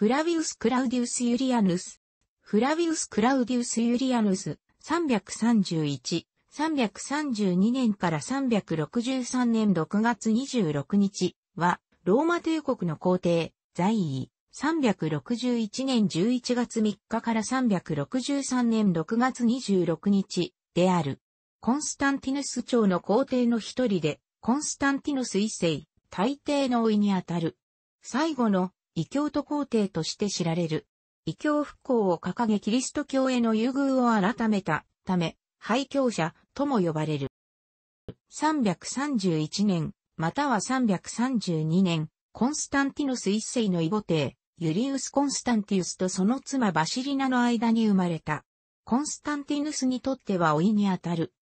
フラビウス・クラウディウス・ユリアヌス。フラビウス・クラウディウス・ユリアヌス、331、332年から363年6月26日は、ローマ帝国の皇帝、在位、361年11月3日から363年6月26日である。コンスタンティヌス朝の皇帝の一人で、コンスタンティヌス一世、大帝の老いにあたる。最後の異教徒皇帝として知られる。異教復興を掲げキリスト教への優遇を改めたため、廃教者とも呼ばれる。331年、または332年、コンスタンティノス一世の異母帝、ユリウス・コンスタンティウスとその妻バシリナの間に生まれた。コンスタンティヌスにとっては老いにあたる。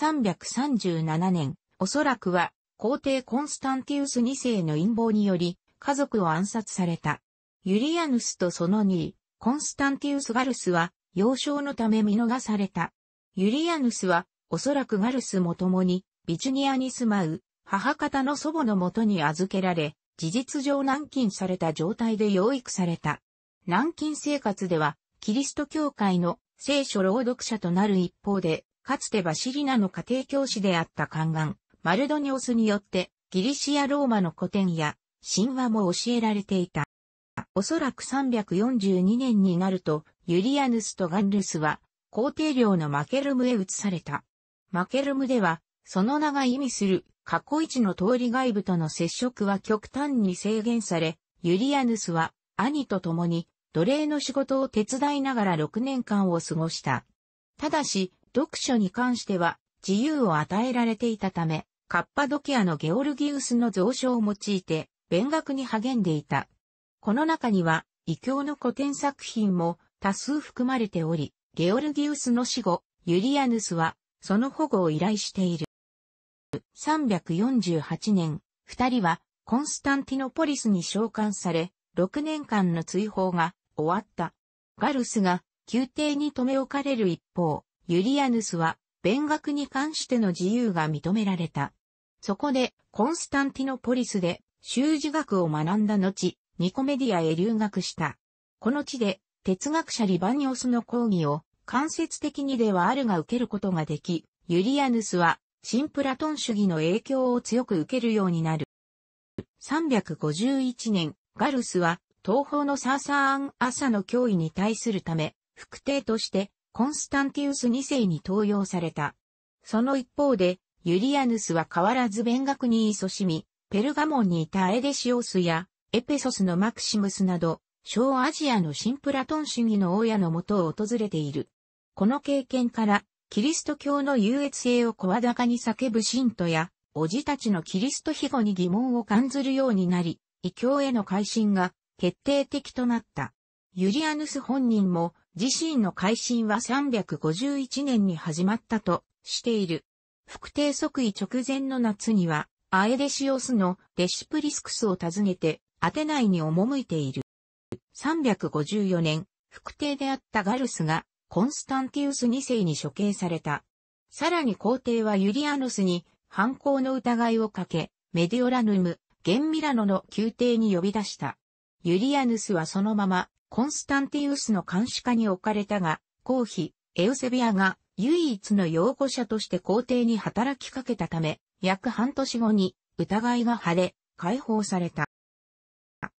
337年、おそらくは、皇帝コンスタンティウス2世の陰謀により、家族を暗殺された。ユリアヌスとその2位、コンスタンティウス・ガルスは、幼少のため見逃された。ユリアヌスは、おそらくガルスも共に、ビジュニアに住まう、母方の祖母のもとに預けられ、事実上軟禁された状態で養育された。軟禁生活では、キリスト教会の聖書朗読者となる一方で、かつてバシリナの家庭教師であった宦官、マルドニオスによって、ギリシア・ローマの古典や神話も教えられていた。おそらく342年になると、ユリアヌスとガンルスは、皇帝領のマケルムへ移された。マケルムでは、その名が意味する過去一の通り外部との接触は極端に制限され、ユリアヌスは兄と共に奴隷の仕事を手伝いながら6年間を過ごした。ただし、読書に関しては自由を与えられていたため、カッパドキアのゲオルギウスの蔵書を用いて勉学に励んでいた。この中には、異教の古典作品も多数含まれており、ゲオルギウスの死後、ユリアヌスは、その保護を依頼している。348年、二人は、コンスタンティノポリスに召喚され、6年間の追放が終わった。ガルスが宮廷に留め置かれる一方、ユリアヌスは勉学に関しての自由が認められた。そこでコンスタンティノポリスで修辞学を学んだ後、ニコメディアへ留学した。この地で、哲学者リバニオスの講義を、間接的にではあるが受けることができ、ユリアヌスは、新プラトン主義の影響を強く受けるようになる。351年、ガルスは、東方のサーサーアン・アサの脅威に対するため、副帝として、コンスタンティウス2世に登用された。その一方で、ユリアヌスは変わらず勉学に勤しみ、ペルガモンにいたエデシオスや、エペソスのマクシムスなど、小アジアの新プラトン主義の親のもとを訪れている。この経験から、キリスト教の優越性を声高に叫ぶ信徒や、おじたちのキリスト庇護に疑問を感ずるようになり、異教への改心が決定的となった。ユリアヌス本人も自身の改心は351年に始まったとしている。副帝即位直前の夏にはアエデシオスのデシプリスクスを訪ねて、アテナイに赴いている。354年、副帝であったガルスが、コンスタンティウス2世に処刑された。さらに皇帝はユリアノスに犯行の疑いをかけ、メディオラヌム、ゲンミラノの宮廷に呼び出した。ユリアヌスはそのまま、コンスタンティウスの監視下に置かれたが、皇妃、エウセビアが唯一の擁護者として皇帝に働きかけたため、約半年後に疑いが晴れ、解放された。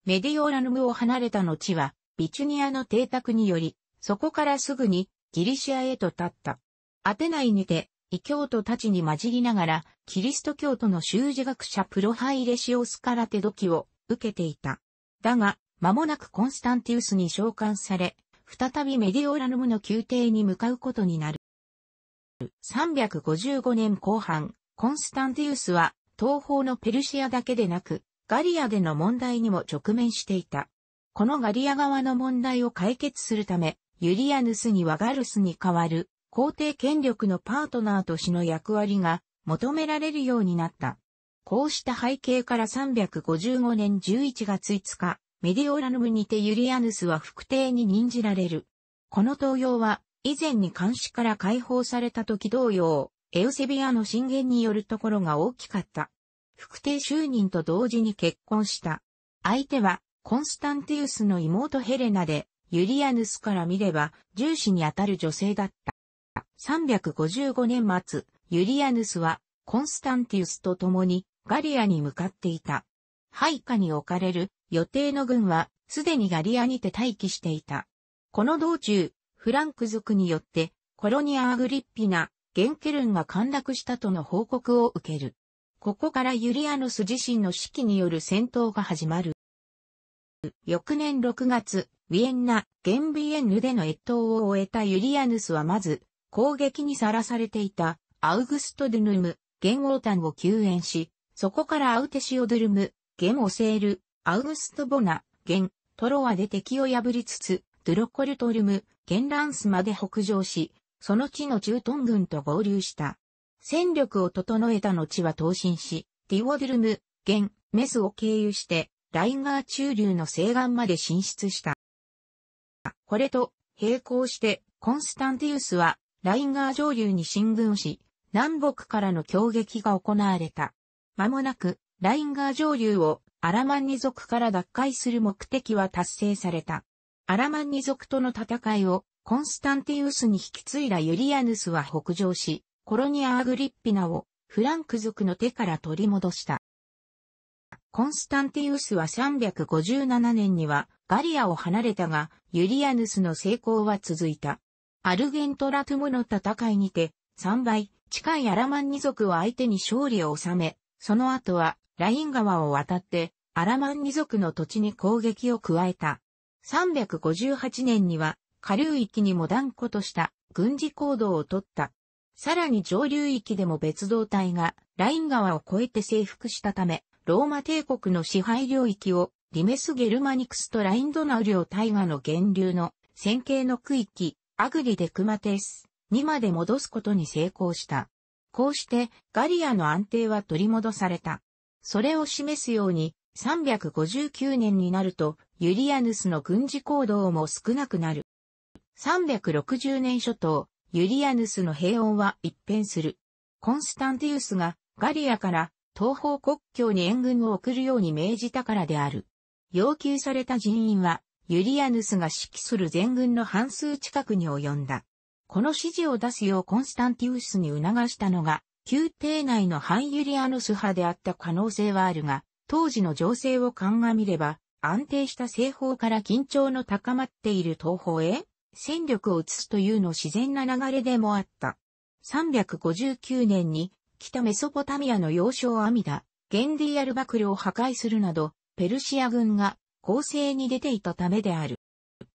メディオラヌムを離れた後は、ビチュニアの邸宅により、そこからすぐにギリシアへと立った。アテナイにて、異教徒たちに混じりながら、キリスト教徒の修士学者プロハイレシオスから手時を受けていた。だが、間もなくコンスタンティウスに召喚され、再びメディオラヌムの宮廷に向かうことになる。355年後半、コンスタンティウスは東方のペルシアだけでなく、ガリアでの問題にも直面していた。このガリア側の問題を解決するため、ユリアヌスにはガルスに代わる皇帝権力のパートナーとしの役割が求められるようになった。こうした背景から355年11月5日、メディオラヌムにてユリアヌスは副帝に任じられる。この東用は、以前に監視から解放された時同様、エウセビアの進言によるところが大きかった。副帝就任と同時に結婚した。相手は、コンスタンティウスの妹ヘレナで、ユリアヌスから見れば、重視にあたる女性だった。355年末、ユリアヌスは、コンスタンティウスと共に、ガリアに向かっていた。配下に置かれる予定の軍は、すでにガリアにて待機していた。この道中、フランク族によって、コロニア・アグリッピナ、ゲンケルンが陥落したとの報告を受ける。ここからユリアノス自身の指揮による戦闘が始まる。翌年6月、ウィエンナ、ゲンビエンヌでの越冬を終えたユリアヌスはまず、攻撃にさらされていたアウグスト・ドゥヌム、ゲン・オータンを救援し、そこからアウテシオ・ドゥルム、ゲン・オセール、アウグスト・ボナ、ゲン、トロワで敵を破りつつ、ドゥロコルトルム、ゲン・ランスまで北上し、その地の駐屯軍と合流した。戦力を整えた後は投進し、ディオデルム、ン、メスを経由して、ライガー中流の西岸まで進出した。これと、並行して、コンスタンティウスは、ラインガー上流に進軍し、南北からの攻撃が行われた。間もなく、ラインガー上流をアラマンニ族から奪回する目的は達成された。アラマンニ族との戦いをコンスタンティウスに引き継いだユリアヌスは北上し、コロニア・アグリッピナをフランク族の手から取り戻した。コンスタンティウスは357年にはガリアを離れたが、ユリアヌスの成功は続いた。アルゲントラトゥムの戦いにて、3倍近いアラマンニ族を相手に勝利を収め、その後はライン川を渡って、アラマンニ族の土地に攻撃を加えた。358年には下流域にも断固とした軍事行動をとった。さらに上流域でも別動隊がライン川を越えて征服したため、ローマ帝国の支配領域をリメス・ゲルマニクスとラインドナウ領大河の源流の線形の区域、アグリ・デクマテスにまで戻すことに成功した。こうしてガリアの安定は取り戻された。それを示すように359年になるとユリアヌスの軍事行動も少なくなる。360年初頭、ユリアヌスの平穏は一変する。コンスタンティウスがガリアから東方国境に援軍を送るように命じたからである。要求された人員は、ユリアヌスが指揮する全軍の半数近くに及んだ。この指示を出すようコンスタンティウスに促したのが、宮廷内の反ユリアヌス派であった可能性はあるが、当時の情勢を鑑みれば、安定した西方から緊張の高まっている東方へ戦力を移すというの自然な流れでもあった。359年に北メソポタミアの要衝アミダ、ゲンディアルバクルを破壊するなど、ペルシア軍が攻勢に出ていたためである。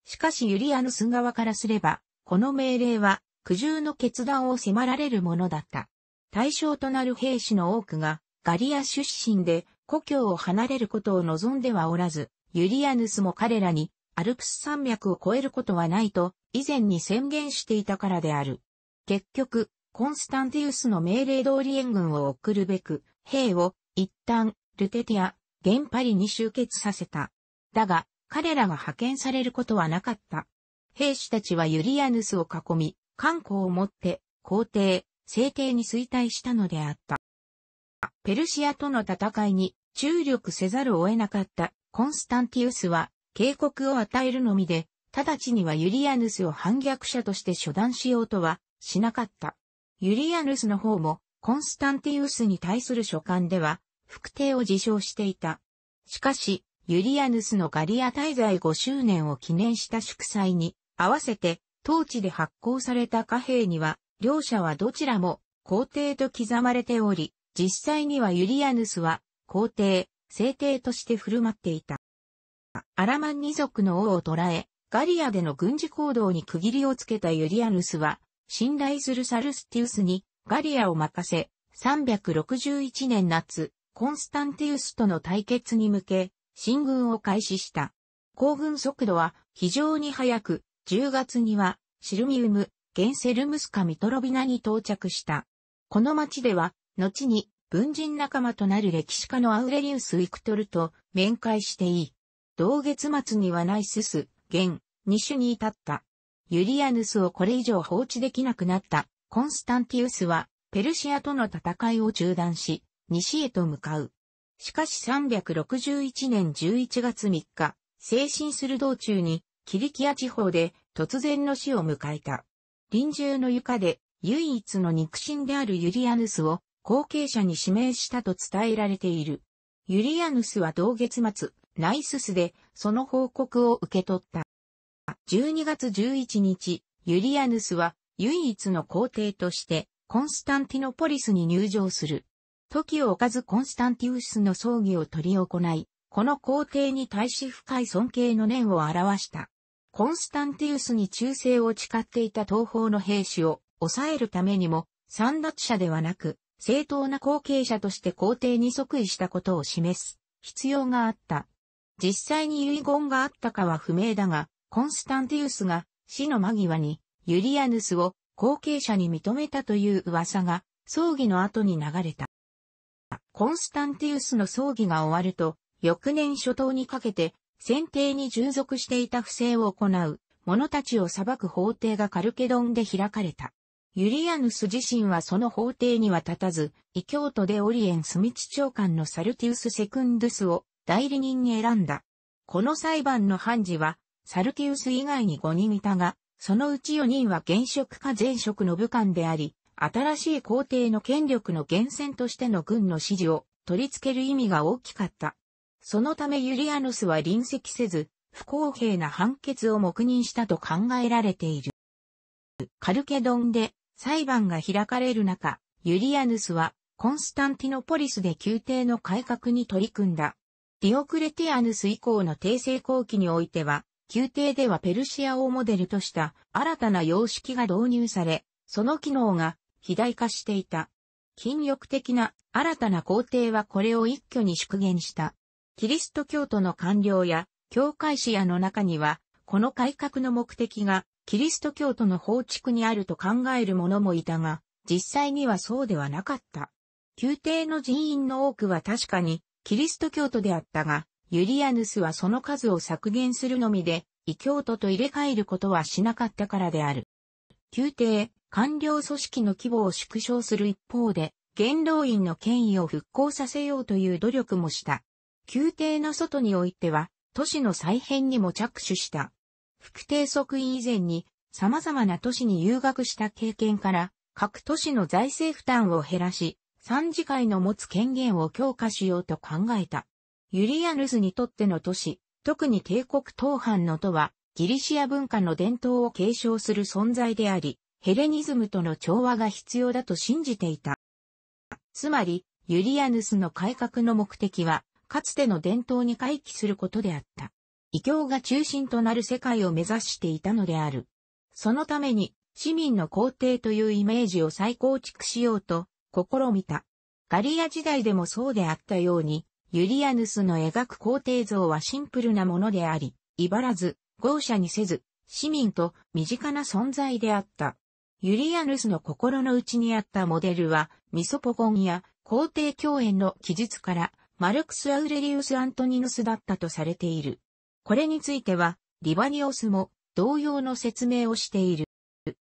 しかしユリアヌス側からすれば、この命令は苦渋の決断を迫られるものだった。対象となる兵士の多くがガリア出身で故郷を離れることを望んではおらず、ユリアヌスも彼らにアルプス山脈を越えることはないと、以前に宣言していたからである。結局、コンスタンティウスの命令通り援軍を送るべく、兵を一旦ルテティア、ンパリに集結させた。だが、彼らが派遣されることはなかった。兵士たちはユリアヌスを囲み、観光を持って、皇帝、聖帝に衰退したのであった。ペルシアとの戦いに注力せざるを得なかったコンスタンティウスは警告を与えるのみで、直ちにはユリアヌスを反逆者として処断しようとはしなかった。ユリアヌスの方も、コンスタンティウスに対する書簡では、副帝を自称していた。しかし、ユリアヌスのガリア滞在5周年を記念した祝祭に、合わせて、当地で発行された貨幣には、両者はどちらも皇帝と刻まれており、実際にはユリアヌスは皇帝、聖帝として振る舞っていた。アラマン二族の王を捕らえ、ガリアでの軍事行動に区切りをつけたユリアヌスは、信頼するサルスティウスにガリアを任せ、361年夏、コンスタンティウスとの対決に向け、進軍を開始した。行軍速度は非常に速く、10月にはシルミウム、ゲンセルムスカミトロビナに到着した。この町では、後に文人仲間となる歴史家のアウレリウス・ウィクトルと面会していい。同月末にはナイスス、現、二種に至った。ユリアヌスをこれ以上放置できなくなった、コンスタンティウスは、ペルシアとの戦いを中断し、西へと向かう。しかし361年11月3日、精神する道中に、キリキア地方で突然の死を迎えた。臨終の床で唯一の肉親であるユリアヌスを後継者に指名したと伝えられている。ユリアヌスは同月末、ナイススで、その報告を受け取った。12月11日、ユリアヌスは唯一の皇帝としてコンスタンティノポリスに入場する。時を置かずコンスタンティウスの葬儀を執り行い、この皇帝に対し深い尊敬の念を表した。コンスタンティウスに忠誠を誓っていた東方の兵士を抑えるためにも、三奪者ではなく、正当な後継者として皇帝に即位したことを示す必要があった。実際に遺言があったかは不明だが、コンスタンティウスが死の間際にユリアヌスを後継者に認めたという噂が葬儀の後に流れた。コンスタンティウスの葬儀が終わると、翌年初頭にかけて、選定に従属していた不正を行う者たちを裁く法廷がカルケドンで開かれた。ユリアヌス自身はその法廷には立たず、異教徒でオリエンスミチ長官のサルティウス・セクンドゥスを代理人に選んだ。この裁判の判事は、サルキウス以外に5人いたが、そのうち4人は現職か前職の武官であり、新しい皇帝の権力の源泉としての軍の支持を取り付ける意味が大きかった。そのためユリアノスは臨席せず、不公平な判決を黙認したと考えられている。カルケドンで裁判が開かれる中、ユリアヌスはコンスタンティノポリスで宮廷の改革に取り組んだ。ディオクレティアヌス以降の帝政後期においては、宮廷ではペルシアをモデルとした新たな様式が導入され、その機能が肥大化していた。禁欲的な新たな皇帝はこれを一挙に縮減した。キリスト教徒の官僚や教会士やの中には、この改革の目的がキリスト教徒の法畜にあると考える者もいたが、実際にはそうではなかった。宮廷の人員の多くは確かにキリスト教徒であったが、ユリアヌスはその数を削減するのみで、異教徒と入れ替えることはしなかったからである。宮廷、官僚組織の規模を縮小する一方で、元老院の権威を復興させようという努力もした。宮廷の外においては、都市の再編にも着手した。副帝即位以前に、様々な都市に遊学した経験から、各都市の財政負担を減らし、参事会の持つ権限を強化しようと考えた。ユリアヌスにとっての都市、特に帝国東藩の都は、ギリシア文化の伝統を継承する存在であり、ヘレニズムとの調和が必要だと信じていた。つまり、ユリアヌスの改革の目的は、かつての伝統に回帰することであった。異教が中心となる世界を目指していたのである。そのために、市民の皇帝というイメージを再構築しようと、試みた。ガリア時代でもそうであったように、ユリアヌスの描く皇帝像はシンプルなものであり、いばらず、豪奢にせず、市民と身近な存在であった。ユリアヌスの心の内にあったモデルは、ミソポゴンや皇帝共演の記述から、マルクス・アウレリウス・アントニヌスだったとされている。これについては、リバニオスも同様の説明をしている。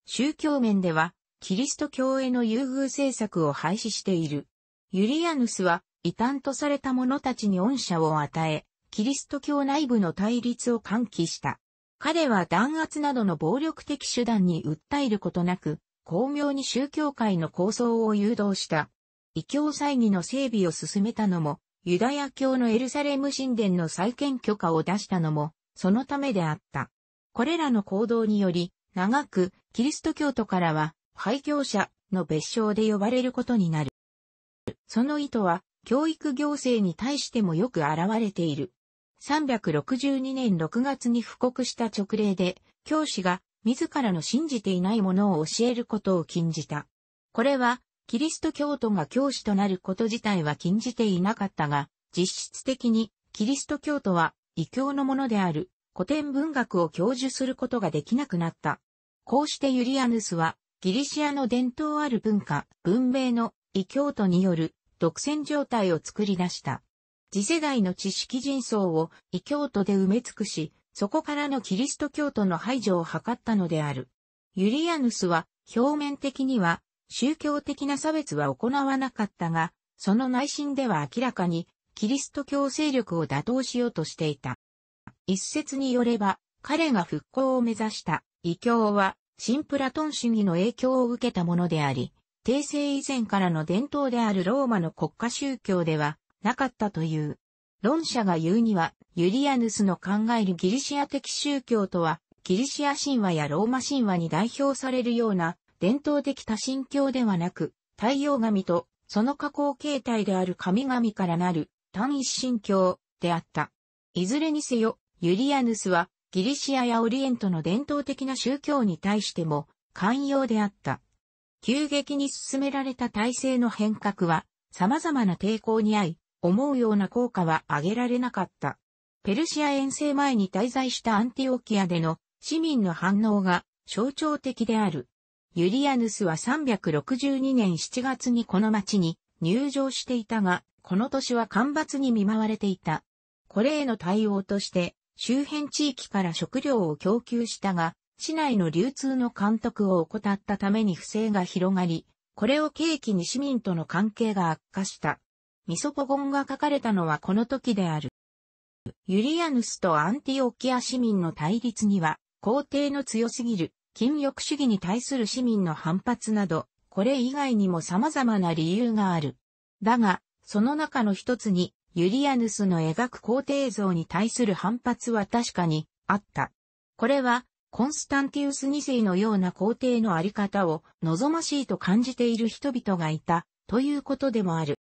宗教面では、キリスト教への優遇政策を廃止している。ユリアヌスは、異端とされた者たちに恩赦を与え、キリスト教内部の対立を喚起した。彼は弾圧などの暴力的手段に訴えることなく、巧妙に宗教界の構想を誘導した。異教祭儀の整備を進めたのも、ユダヤ教のエルサレム神殿の再建許可を出したのも、そのためであった。これらの行動により、長くキリスト教徒からは廃業者の別称で呼ばれることになる。その意図は、教育行政に対してもよく現れている。362年6月に布告した直令で、教師が自らの信じていないものを教えることを禁じた。これは、キリスト教徒が教師となること自体は禁じていなかったが、実質的にキリスト教徒は異教のものである古典文学を教授することができなくなった。こうしてユリアヌスはギリシアの伝統ある文化、文明の異教徒による独占状態を作り出した。次世代の知識人層を異教徒で埋め尽くし、そこからのキリスト教徒の排除を図ったのである。ユリアヌスは表面的には宗教的な差別は行わなかったが、その内心では明らかにキリスト教勢力を打倒しようとしていた。一説によれば、彼が復興を目指した異教は新プラトン主義の影響を受けたものであり、帝政以前からの伝統であるローマの国家宗教ではなかったという。論者が言うには、ユリアヌスの考えるギリシア的宗教とは、ギリシア神話やローマ神話に代表されるような伝統的多神教ではなく、太陽神とその加工形態である神々からなる単一神教であった。いずれにせよ、ユリアヌスはギリシアやオリエントの伝統的な宗教に対しても寛容であった。急激に進められた体制の変革は様々な抵抗に遭い、思うような効果は上げられなかった。ペルシア遠征前に滞在したアンティオキアでの市民の反応が象徴的である。ユリアヌスは362年7月にこの町に入場していたが、この年は干ばつに見舞われていた。これへの対応として、周辺地域から食料を供給したが、市内の流通の監督を怠ったために不正が広がり、これを契機に市民との関係が悪化した。ミソポゴンが書かれたのはこの時である。ユリアヌスとアンティオキア市民の対立には、皇帝の強すぎる禁欲主義に対する市民の反発など、これ以外にも様々な理由がある。だが、その中の一つに、ユリアヌスの描く皇帝像に対する反発は確かにあった。これは、コンスタンティウス2世のような皇帝のあり方を望ましいと感じている人々がいた、ということでもある。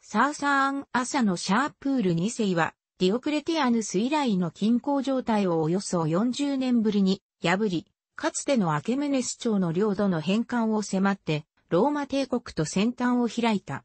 サーサーン・アサのシャープール2世は、ディオクレティアヌス以来の均衡状態をおよそ40年ぶりに破り、かつてのアケメネス朝の領土の返還を迫って、ローマ帝国と先端を開いた。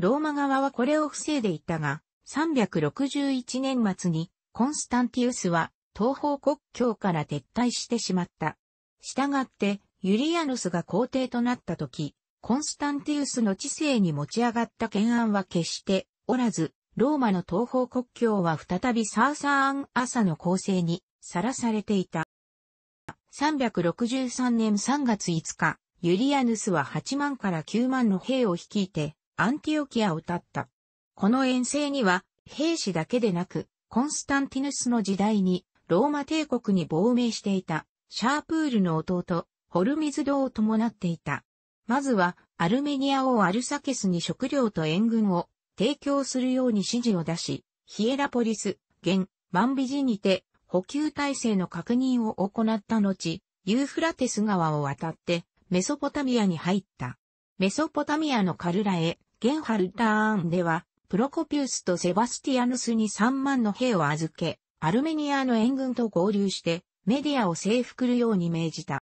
ローマ側はこれを防いでいたが、361年末にコンスタンティウスは東方国境から撤退してしまった。したがって、ユリアヌスが皇帝となった時、コンスタンティウスの知性に持ち上がった懸案は決しておらず、ローマの東方国境は再びサーサーアン朝の構成にさらされていた。363年3月5日、ユリアヌスは8万から9万の兵を率いて、アンティオキアを立った。この遠征には、兵士だけでなく、コンスタンティヌスの時代に、ローマ帝国に亡命していた、シャープールの弟、ホルミズドを伴っていた。まずは、アルメニア王アルサケスに食料と援軍を提供するように指示を出し、ヒエラポリス、現、万美ジにて、補給体制の確認を行った後、ユーフラテス川を渡って、メソポタミアに入った。メソポタミアのカルラへ、現ハルターンでは、プロコピウスとセバスティアヌスに3万の兵を預け、アルメニアの援軍と合流して、メディアを征服るように命じた。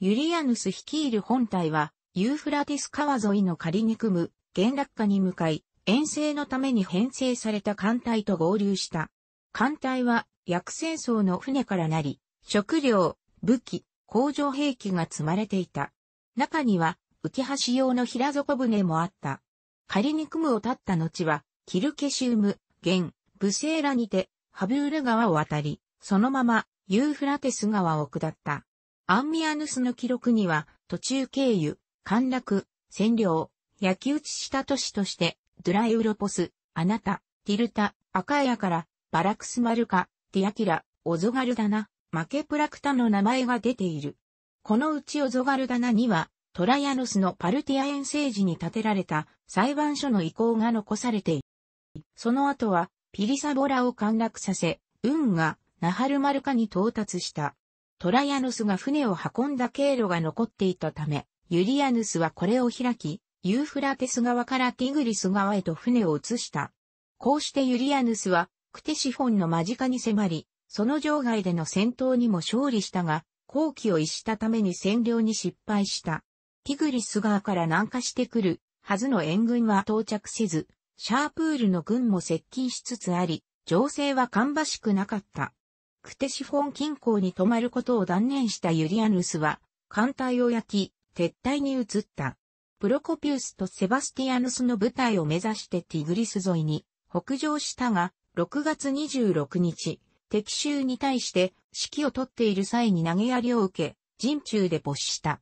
ユリアヌス率いる本隊は、ユーフラティス川沿いの仮に組む、原落下に向かい、遠征のために編成された艦隊と合流した。艦隊は、薬戦争の船からなり、食料、武器、工場兵器が積まれていた。中には、浮き橋用の平底船もあった。仮にクムを立った後は、キルケシウム、現、ブセーラにて、ハブール川を渡り、そのまま、ユーフラテス川を下った。アンミアヌスの記録には、途中経由、陥落、占領、焼き討ちした都市として、ドライウロポス、アナタ、ティルタ、アカエアから、バラクスマルカ、ティアキラ、オゾガルダナ、マケプラクタの名前が出ている。このうちオゾガルダナには、トラヤノスのパルティア遠征時に建てられた裁判所の遺構が残されている。その後は、ピリサボラを陥落させ、運がナハルマルカに到達した。トラヤノスが船を運んだ経路が残っていたため、ユリアヌスはこれを開き、ユーフラテス側からティグリス側へと船を移した。こうしてユリアヌスは、クテシフォンの間近に迫り、その場外での戦闘にも勝利したが、好機を逸したために占領に失敗した。ティグリス川から南下してくるはずの援軍は到着せず、シャープールの軍も接近しつつあり、情勢は芳しくなかった。クテシフォン近郊に泊まることを断念したユリアヌスは、艦隊を焼き、撤退に移った。プロコピウスとセバスティアヌスの部隊を目指してティグリス沿いに北上したが、6月26日、敵襲に対して指揮を取っている際に投げやりを受け、陣中で没した。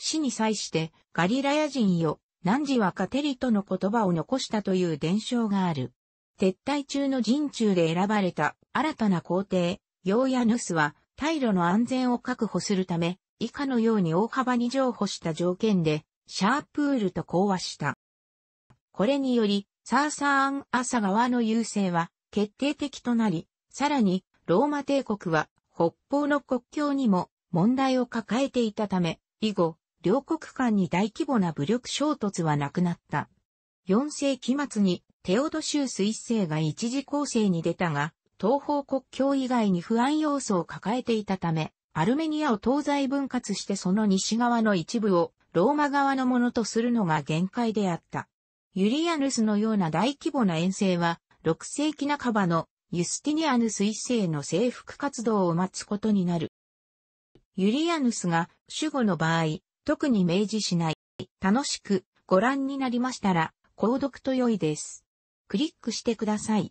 死に際してガリラヤ人よ、何時はカテリとの言葉を残したという伝承がある。撤退中の陣中で選ばれた新たな皇帝、ヨーヤヌスは、退路の安全を確保するため、以下のように大幅に譲歩した条件で、シャープールと講和した。これにより、サーサーンアサ側の優勢は決定的となり、さらに、ローマ帝国は北方の国境にも問題を抱えていたため、以後、両国間に大規模な武力衝突はなくなった。4世紀末にテオドシウス一世が一時構成に出たが、東方国境以外に不安要素を抱えていたため、アルメニアを東西分割してその西側の一部をローマ側のものとするのが限界であった。ユリアヌスのような大規模な遠征は、6世紀半ばのユスティニアヌス一世の征服活動を待つことになる。ユリアヌスが守護の場合、特に明示しない。楽しくご覧になりましたら、購読と良いです。クリックしてください。